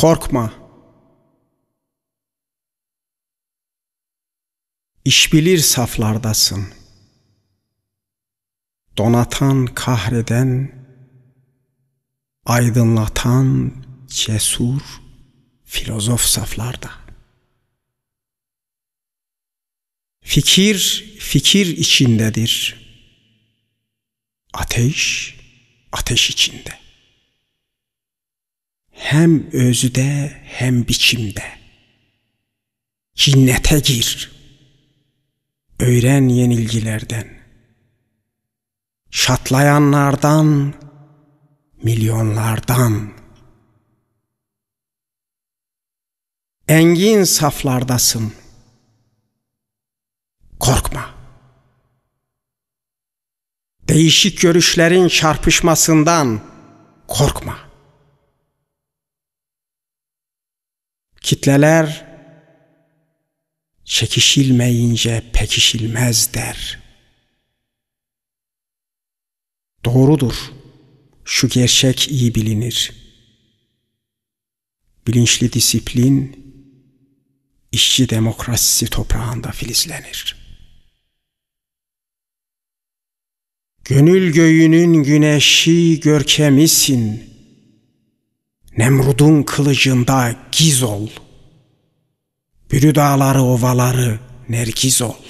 Korkma. İşbilir saflardasın. Donatan kahreden, aydınlatan cesur filozof saflarda. Fikir fikir içindedir. Ateş ateş içinde hem özüde hem biçimde. Cinnete gir. Öğren yenilgilerden. Şatlayanlardan, milyonlardan. Engin saflardasın. Korkma. Değişik görüşlerin çarpışmasından korkma.'' Kitleler çekişilmeyince pekişilmez der. Doğrudur. Şu gerçek iyi bilinir. Bilinçli disiplin işçi demokrasisi toprağında filizlenir. Gönül göğünün güneşi görkemisin. Nemrud'un kılıcında giz ol.'' Pürü dağları ovaları nergiz ol.